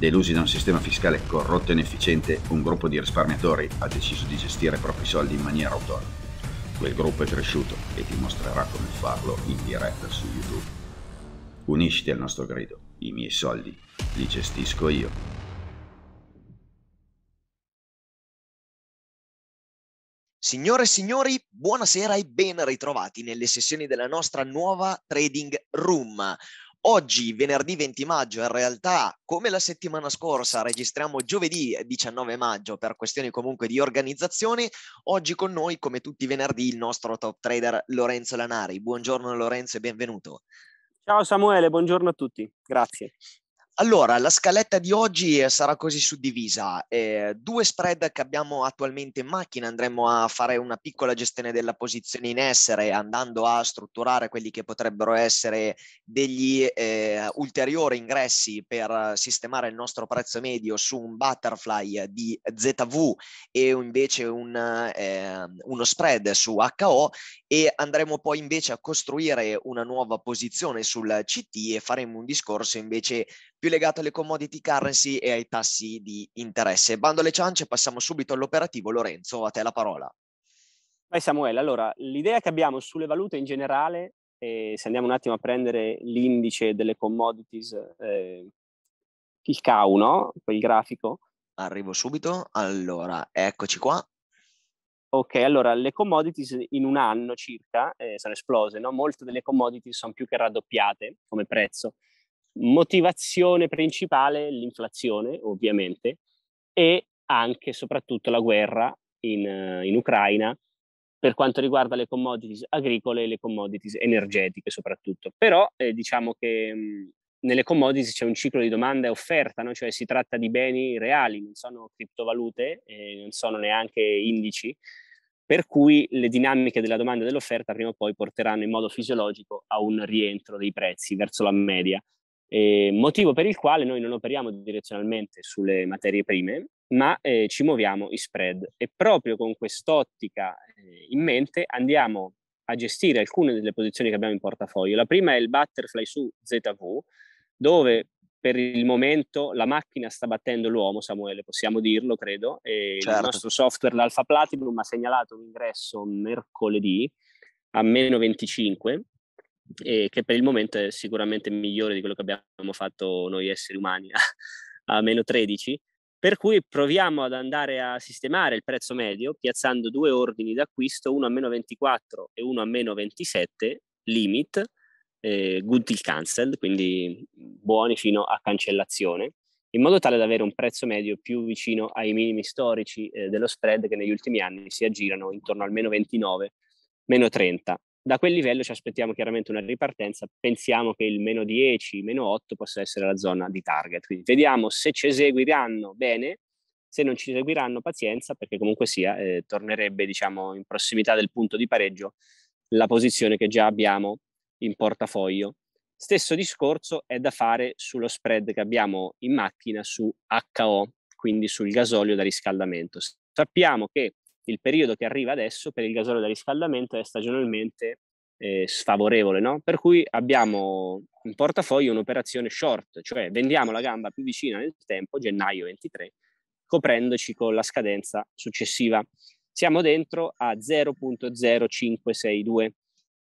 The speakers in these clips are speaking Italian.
Delusi da un sistema fiscale corrotto e inefficiente, un gruppo di risparmiatori ha deciso di gestire i propri soldi in maniera autonoma. Quel gruppo è cresciuto e ti mostrerà come farlo in diretta su YouTube. Unisciti al nostro grido, i miei soldi li gestisco io. Signore e signori, buonasera e ben ritrovati nelle sessioni della nostra nuova Trading Room. Oggi, venerdì 20 maggio, in realtà, come la settimana scorsa, registriamo giovedì 19 eh, maggio per questioni comunque di organizzazione. Oggi con noi, come tutti i venerdì, il nostro top trader Lorenzo Lanari. Buongiorno Lorenzo e benvenuto. Ciao Samuele, buongiorno a tutti. Grazie. Allora, la scaletta di oggi eh, sarà così suddivisa. Eh, due spread che abbiamo attualmente in macchina, andremo a fare una piccola gestione della posizione in essere, andando a strutturare quelli che potrebbero essere degli eh, ulteriori ingressi per sistemare il nostro prezzo medio su un butterfly di ZV e invece un, eh, uno spread su HO e andremo poi invece a costruire una nuova posizione sul CT e faremo un discorso invece più legato alle commodity currency e ai tassi di interesse. Bando alle ciance, passiamo subito all'operativo. Lorenzo, a te la parola. Vai Samuele, allora l'idea che abbiamo sulle valute in generale, eh, se andiamo un attimo a prendere l'indice delle commodities, eh, il CAU, no? Poi il grafico. Arrivo subito, allora eccoci qua. Ok, allora le commodities in un anno circa eh, sono esplose, no? molte delle commodities sono più che raddoppiate come prezzo. Motivazione principale l'inflazione, ovviamente, e anche e soprattutto la guerra in, eh, in Ucraina per quanto riguarda le commodities agricole e le commodities energetiche soprattutto. Però eh, diciamo che mh, mm, nelle commodities c'è un ciclo di domanda e offerta, no? cioè si tratta di beni reali, non sono criptovalute, eh, non sono neanche indici, per cui le dinamiche della domanda e dell'offerta prima o poi porteranno in modo fisiologico a un rientro dei prezzi verso la media. Eh, motivo per il quale noi non operiamo direzionalmente sulle materie prime, ma eh, ci muoviamo in spread. E proprio con quest'ottica eh, in mente andiamo a gestire alcune delle posizioni che abbiamo in portafoglio. La prima è il butterfly su ZV, dove per il momento la macchina sta battendo l'uomo, Samuele, possiamo dirlo, credo. E certo. Il nostro software, l'Alfa Platinum, ha segnalato un ingresso mercoledì a meno 25 e che per il momento è sicuramente migliore di quello che abbiamo fatto noi esseri umani a, a meno 13. Per cui proviamo ad andare a sistemare il prezzo medio piazzando due ordini d'acquisto, uno a meno 24 e uno a meno 27, limit, eh, good till cancelled, quindi buoni fino a cancellazione, in modo tale da avere un prezzo medio più vicino ai minimi storici eh, dello spread che negli ultimi anni si aggirano intorno al meno 29, meno 30. Da quel livello ci aspettiamo chiaramente una ripartenza, pensiamo che il meno 10, meno 8 possa essere la zona di target, quindi vediamo se ci eseguiranno bene, se non ci seguiranno pazienza perché comunque sia eh, tornerebbe diciamo in prossimità del punto di pareggio la posizione che già abbiamo in portafoglio. Stesso discorso è da fare sullo spread che abbiamo in macchina su HO, quindi sul gasolio da riscaldamento. Sappiamo che il periodo che arriva adesso per il gasolio da riscaldamento è stagionalmente eh, sfavorevole, no? per cui abbiamo in portafoglio un'operazione short, cioè vendiamo la gamba più vicina nel tempo, gennaio 23, coprendoci con la scadenza successiva. Siamo dentro a 0.0562.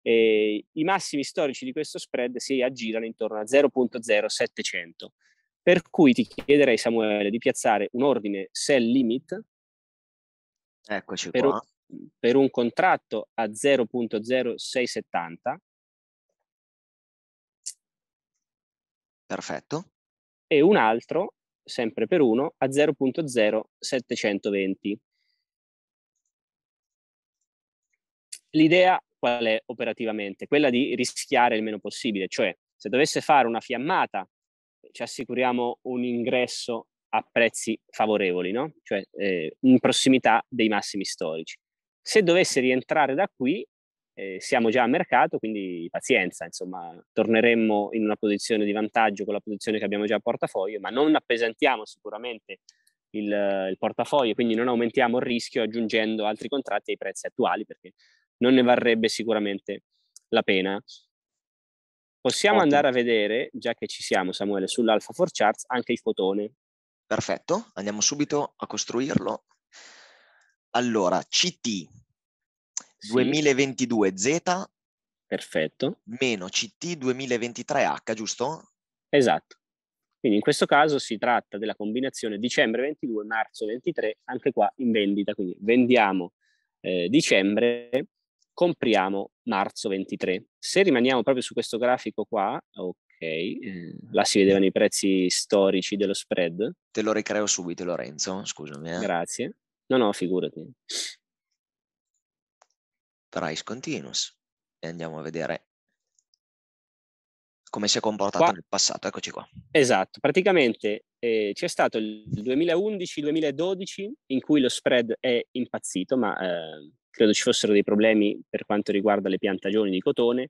E I massimi storici di questo spread si aggirano intorno a 0.0700. Per cui ti chiederei, Samuele, di piazzare un ordine sell limit Eccoci per qua. Un, per un contratto a 0.0670. Perfetto. E un altro, sempre per uno, a 0.0720. L'idea qual è operativamente? Quella di rischiare il meno possibile, cioè se dovesse fare una fiammata ci assicuriamo un ingresso a prezzi favorevoli, no? cioè eh, in prossimità dei massimi storici. Se dovesse rientrare da qui, eh, siamo già a mercato, quindi pazienza, insomma, torneremmo in una posizione di vantaggio con la posizione che abbiamo già a portafoglio, ma non appesantiamo sicuramente il, il portafoglio, quindi non aumentiamo il rischio aggiungendo altri contratti ai prezzi attuali, perché non ne varrebbe sicuramente la pena. Possiamo Ottimo. andare a vedere, già che ci siamo Samuele, sull'Alpha 4 Charts anche il fotone, Perfetto, andiamo subito a costruirlo. Allora, CT sì. 2022Z. Perfetto. Meno CT 2023H, giusto? Esatto. Quindi in questo caso si tratta della combinazione dicembre 22, marzo 23, anche qua in vendita. Quindi vendiamo eh, dicembre, compriamo marzo 23. Se rimaniamo proprio su questo grafico qua, o Ok, eh, là si vedevano i prezzi storici dello spread. Te lo ricreo subito Lorenzo, scusami. Eh. Grazie. No, no, figurati. Price continuous. E andiamo a vedere come si è comportato qua. nel passato. Eccoci qua. Esatto, praticamente eh, c'è stato il 2011-2012 in cui lo spread è impazzito, ma eh, credo ci fossero dei problemi per quanto riguarda le piantagioni di cotone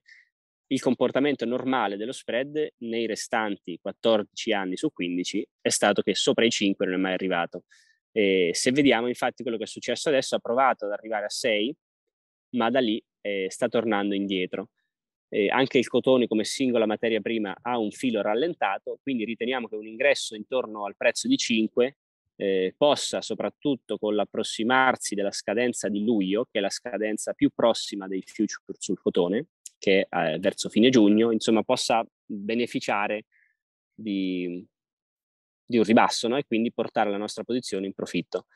il comportamento normale dello spread nei restanti 14 anni su 15 è stato che sopra i 5 non è mai arrivato. E se vediamo infatti quello che è successo adesso, ha provato ad arrivare a 6, ma da lì eh, sta tornando indietro. Eh, anche il cotone come singola materia prima ha un filo rallentato, quindi riteniamo che un ingresso intorno al prezzo di 5 eh, possa, soprattutto con l'approssimarsi della scadenza di luglio, che è la scadenza più prossima dei futures sul cotone, che eh, verso fine giugno, insomma, possa beneficiare di, di un ribasso no? e quindi portare la nostra posizione in profitto.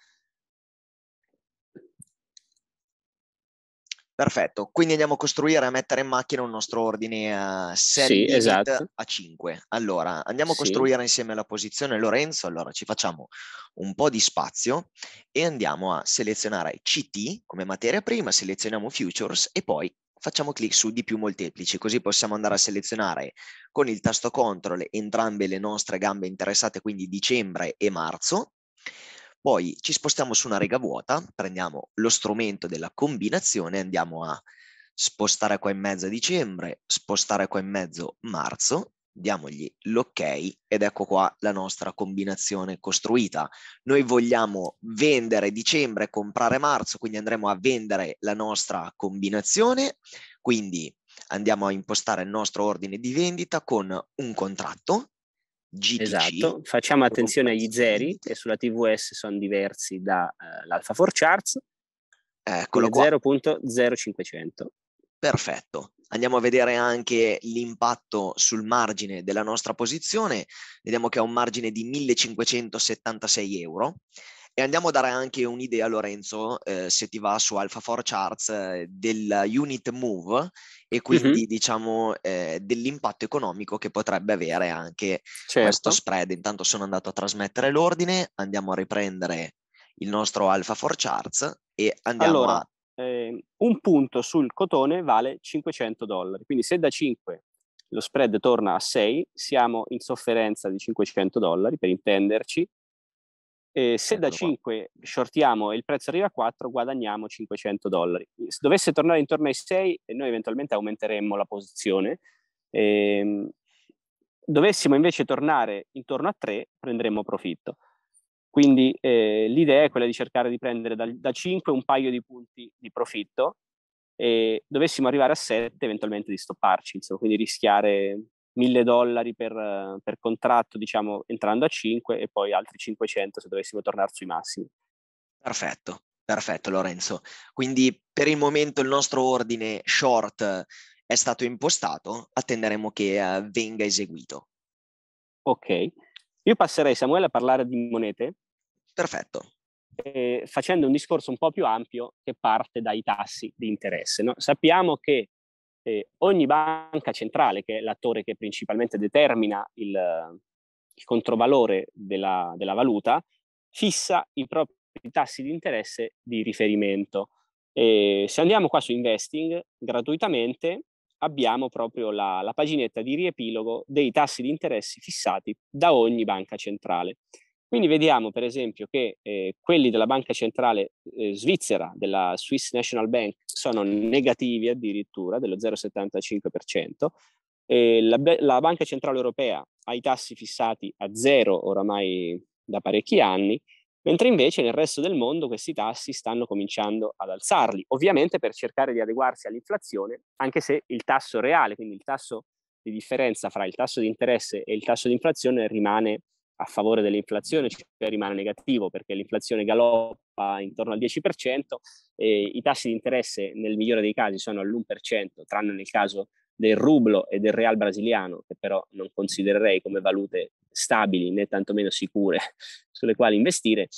Perfetto, quindi andiamo a costruire e mettere in macchina un nostro ordine a eh, sell sì, esatto. a 5. Allora, andiamo a costruire sì. insieme la posizione Lorenzo, allora ci facciamo un po' di spazio e andiamo a selezionare CT come materia prima, selezioniamo futures e poi facciamo clic su di più molteplici, così possiamo andare a selezionare con il tasto CTRL entrambe le nostre gambe interessate, quindi dicembre e marzo. Poi ci spostiamo su una riga vuota, prendiamo lo strumento della combinazione, andiamo a spostare qua in mezzo dicembre, spostare qua in mezzo marzo diamogli l'ok ed ecco qua la nostra combinazione costruita. Noi vogliamo vendere dicembre, comprare marzo, quindi andremo a vendere la nostra combinazione, quindi andiamo a impostare il nostro ordine di vendita con un contratto. GTC, esatto, facciamo attenzione agli zeri che sulla TVS sono diversi dall'Alpha eh, uh, 4 Charts. Eccolo 0.0500. Perfetto andiamo a vedere anche l'impatto sul margine della nostra posizione, vediamo che ha un margine di 1576 euro e andiamo a dare anche un'idea Lorenzo, eh, se ti va su Alpha 4 Charts, eh, della unit move e quindi mm-hmm. diciamo eh, dell'impatto economico che potrebbe avere anche certo. questo spread. Intanto sono andato a trasmettere l'ordine, andiamo a riprendere il nostro Alpha 4 Charts e andiamo allora, a eh, un punto sul cotone vale 500 dollari. Quindi se da 5 lo spread torna a 6, siamo in sofferenza di 500 dollari, per intenderci. E se da 5 shortiamo e il prezzo arriva a 4, guadagniamo 500 dollari. Se dovesse tornare intorno ai 6, noi eventualmente aumenteremmo la posizione. E, ehm, dovessimo invece tornare intorno a 3, prenderemmo profitto. Quindi eh, l'idea è quella di cercare di prendere da, da 5 un paio di punti di profitto e dovessimo arrivare a 7 eventualmente di stopparci, insomma, quindi rischiare 1000 dollari per, per, contratto, diciamo, entrando a 5 e poi altri 500 se dovessimo tornare sui massimi. Perfetto, perfetto Lorenzo. Quindi per il momento il nostro ordine short è stato impostato, attenderemo che uh, venga eseguito. Ok. Io passerei, Samuele, a parlare di monete. Perfetto. Eh, facendo un discorso un po' più ampio che parte dai tassi di interesse. No? Sappiamo che eh, ogni banca centrale, che è l'attore che principalmente determina il, il controvalore della, della, valuta, fissa i propri tassi di interesse di riferimento. E se andiamo qua su investing, gratuitamente abbiamo proprio la, la paginetta di riepilogo dei tassi di interessi fissati da ogni banca centrale. Quindi vediamo per esempio che eh, quelli della banca centrale eh, svizzera, della Swiss National Bank, sono negativi addirittura dello 0,75%, eh, la, la, banca centrale europea ha i tassi fissati a zero oramai da parecchi anni mentre invece nel resto del mondo questi tassi stanno cominciando ad alzarli, ovviamente per cercare di adeguarsi all'inflazione, anche se il tasso reale, quindi il tasso di differenza fra il tasso di interesse e il tasso di inflazione rimane a favore dell'inflazione, cioè rimane negativo perché l'inflazione galoppa intorno al 10%, e i tassi di interesse nel migliore dei casi sono all'1%, tranne nel caso del rublo e del real brasiliano, che però non considererei come valute stabili né tantomeno sicure sulle quali investire.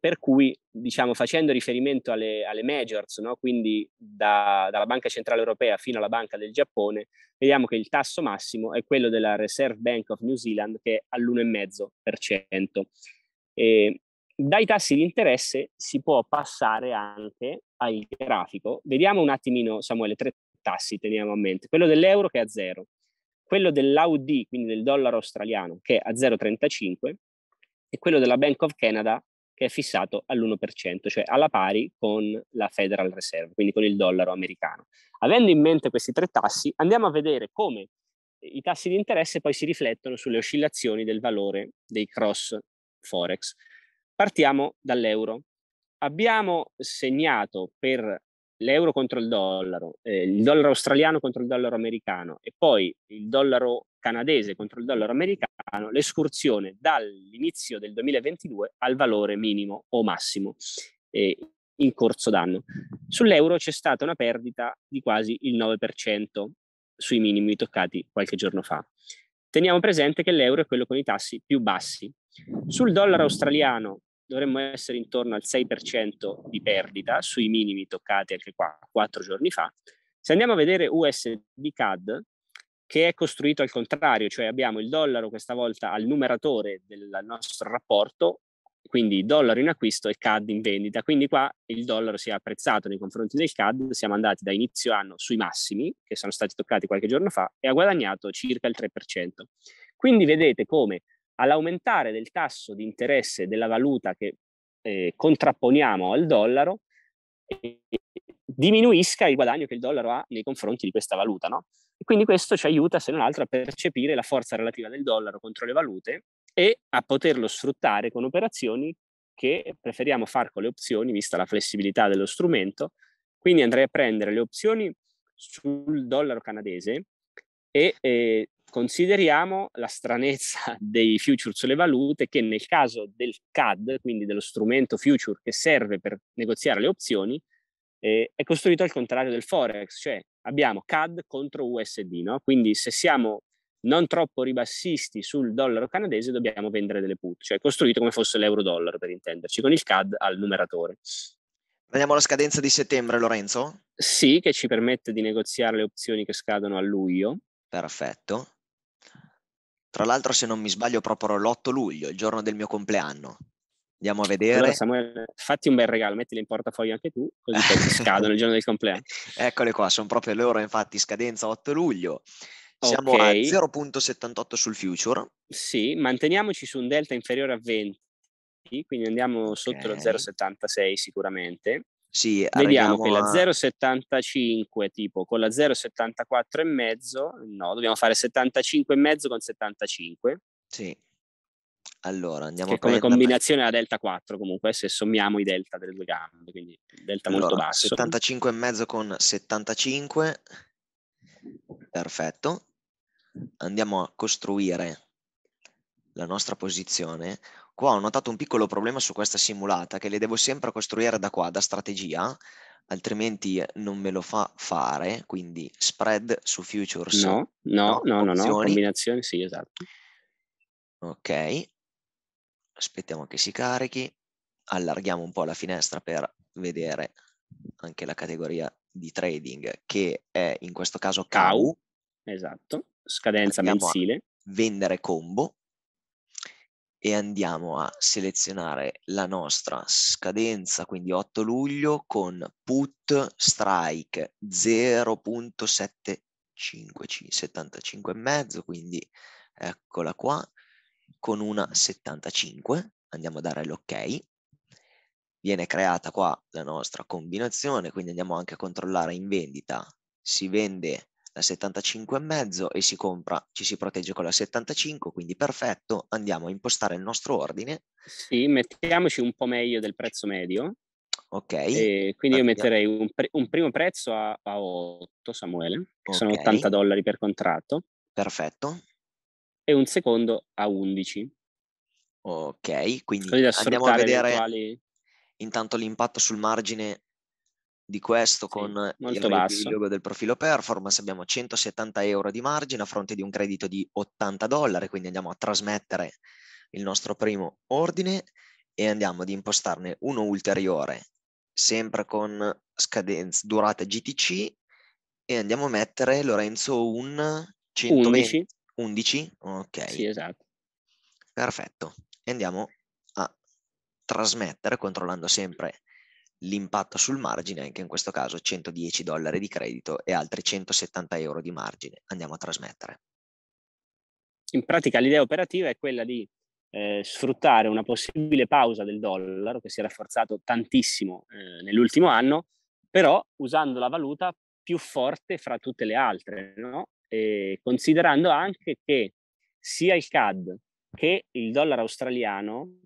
Per cui, diciamo, facendo riferimento alle, alle majors, no? quindi da, dalla Banca Centrale Europea fino alla Banca del Giappone, vediamo che il tasso massimo è quello della Reserve Bank of New Zealand, che è all'1,5%. E dai tassi di interesse si può passare anche al grafico. Vediamo un attimino, Samuele, tre tassi, teniamo a mente. Quello dell'euro che è a zero, quello dell'AUD, quindi del dollaro australiano, che è a 0,35, e quello della Bank of Canada, che è fissato all'1%, cioè alla pari con la Federal Reserve, quindi con il dollaro americano. Avendo in mente questi tre tassi, andiamo a vedere come i tassi di interesse poi si riflettono sulle oscillazioni del valore dei cross forex. Partiamo dall'euro. Abbiamo segnato per l'euro contro il dollaro, eh, il dollaro australiano contro il dollaro americano e poi il dollaro canadese contro il dollaro americano, l'escursione dall'inizio del 2022 al valore minimo o massimo eh, in corso d'anno. Sull'euro c'è stata una perdita di quasi il 9% sui minimi toccati qualche giorno fa. Teniamo presente che l'euro è quello con i tassi più bassi. Sul dollaro australiano dovremmo essere intorno al 6% di perdita sui minimi toccati anche qua quattro giorni fa. Se andiamo a vedere USD CAD, che è costruito al contrario, cioè abbiamo il dollaro questa volta al numeratore del nostro rapporto, quindi dollaro in acquisto e CAD in vendita. Quindi qua il dollaro si è apprezzato nei confronti del CAD, siamo andati da inizio anno sui massimi, che sono stati toccati qualche giorno fa, e ha guadagnato circa il 3%. Quindi vedete come all'aumentare del tasso di interesse della valuta che eh, contrapponiamo al dollaro, eh, diminuisca il guadagno che il dollaro ha nei confronti di questa valuta. No? E quindi questo ci aiuta, se non altro, a percepire la forza relativa del dollaro contro le valute e a poterlo sfruttare con operazioni che preferiamo fare con le opzioni, vista la flessibilità dello strumento. Quindi andrei a prendere le opzioni sul dollaro canadese e eh, Consideriamo la stranezza dei future sulle valute che nel caso del CAD, quindi dello strumento future che serve per negoziare le opzioni, eh, è costruito al contrario del Forex, cioè abbiamo CAD contro USD, no? quindi se siamo non troppo ribassisti sul dollaro canadese dobbiamo vendere delle put, cioè costruito come fosse l'euro-dollaro per intenderci, con il CAD al numeratore. Vediamo la scadenza di settembre, Lorenzo? Sì, che ci permette di negoziare le opzioni che scadono a luglio. Perfetto. Tra l'altro, se non mi sbaglio, proprio l'8 luglio, il giorno del mio compleanno. Andiamo a vedere. Allora, Samuel, fatti un bel regalo, mettili in portafoglio anche tu, così poi scadono il giorno del compleanno. Eccole qua, sono proprio loro, infatti, scadenza 8 luglio. Siamo okay. a 0.78 sul future. Sì, manteniamoci su un delta inferiore a 20, quindi andiamo sotto okay. lo 0.76 sicuramente. Sì, Vediamo che la 0,75 tipo con la 0,74 e mezzo, no, dobbiamo fare 75 e mezzo con 75. Sì. Allora, andiamo che come combinazione la delta 4 comunque, se sommiamo i delta delle due gambe, quindi delta allora, molto basso. 75 e mezzo con 75. Perfetto. Andiamo a costruire la nostra posizione Qua ho notato un piccolo problema su questa simulata che le devo sempre costruire da qua, da strategia, altrimenti non me lo fa fare, quindi spread su futures. No, no, no, no, no, no. combinazioni, sì, esatto. Ok, aspettiamo che si carichi, allarghiamo un po' la finestra per vedere anche la categoria di trading che è in questo caso CAU. Esatto, scadenza Andiamo mensile. Vendere combo e andiamo a selezionare la nostra scadenza, quindi 8 luglio, con put strike 0.75, quindi eccola qua, con una 75, andiamo a dare l'ok, viene creata qua la nostra combinazione, quindi andiamo anche a controllare in vendita, si vende la 75,5 e si compra, ci si protegge con la 75, quindi perfetto, andiamo a impostare il nostro ordine. Sì, mettiamoci un po' meglio del prezzo medio. Ok. E quindi io metterei un, pre- un, primo prezzo a, a 8, Samuele, che okay. sono 80 dollari per contratto. Perfetto. E un secondo a 11. Ok, quindi, quindi andiamo a vedere quali... intanto l'impatto sul margine di questo sì, con il del profilo performance abbiamo 170 euro di margine a fronte di un credito di 80 dollari, quindi andiamo a trasmettere il nostro primo ordine e andiamo ad impostarne uno ulteriore, sempre con scadenza, durata GTC e andiamo a mettere Lorenzo un 120, 11. 11? Ok. Sì, esatto. Perfetto. E andiamo a trasmettere controllando sempre l'impatto sul margine, anche in questo caso 110 dollari di credito e altri 170 euro di margine andiamo a trasmettere. In pratica l'idea operativa è quella di eh, sfruttare una possibile pausa del dollaro che si è rafforzato tantissimo eh, nell'ultimo anno, però usando la valuta più forte fra tutte le altre, no? considerando anche che sia il CAD che il dollaro australiano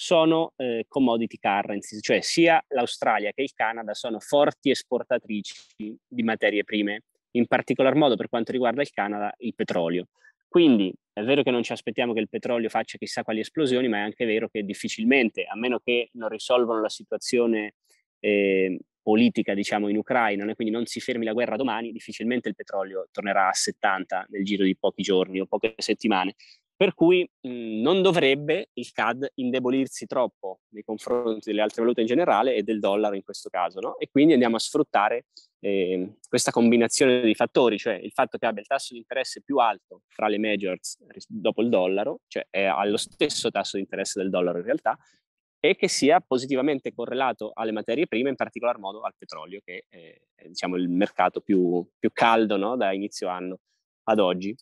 sono eh, commodity currencies, cioè sia l'Australia che il Canada sono forti esportatrici di materie prime, in particolar modo per quanto riguarda il Canada il petrolio. Quindi è vero che non ci aspettiamo che il petrolio faccia chissà quali esplosioni, ma è anche vero che difficilmente, a meno che non risolvano la situazione eh, politica diciamo, in Ucraina, e quindi non si fermi la guerra domani, difficilmente il petrolio tornerà a 70 nel giro di pochi giorni o poche settimane. Per cui mh, mhmm, non dovrebbe il CAD indebolirsi troppo nei confronti delle altre valute in generale e del dollaro in questo caso, no? E quindi andiamo a sfruttare eh, questa combinazione di fattori, cioè il fatto che abbia il tasso di interesse più alto fra le majors dopo il dollaro, cioè è allo stesso tasso di interesse del dollaro in realtà, e che sia positivamente correlato alle materie prime, in particolar modo al petrolio, che è, è diciamo, il mercato più, più caldo no? da inizio anno ad oggi.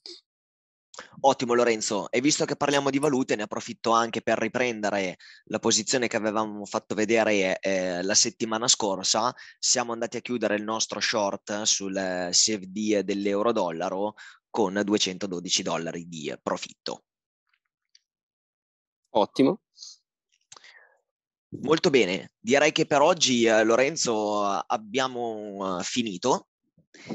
Ottimo Lorenzo, e visto che parliamo di valute ne approfitto anche per riprendere la posizione che avevamo fatto vedere eh, la settimana scorsa, siamo andati a chiudere il nostro short sul CFD eh, dell'euro-dollaro con 212 dollari di profitto. Ottimo. Molto bene, direi che per oggi eh, Lorenzo abbiamo eh, finito.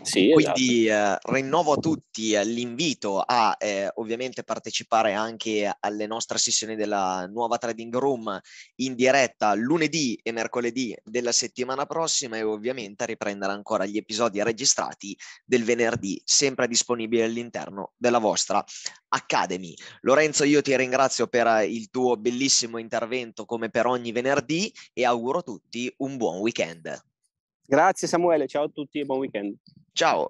Sì, Quindi esatto. eh, rinnovo a tutti eh, l'invito a eh, ovviamente partecipare anche alle nostre sessioni della nuova Trading Room in diretta lunedì e mercoledì della settimana prossima e ovviamente a riprendere ancora gli episodi registrati del venerdì, sempre disponibili all'interno della vostra Academy. Lorenzo, io ti ringrazio per eh, il tuo bellissimo intervento come per ogni venerdì e auguro a tutti un buon weekend. Grazie Samuele, ciao a tutti e buon weekend. Ciao.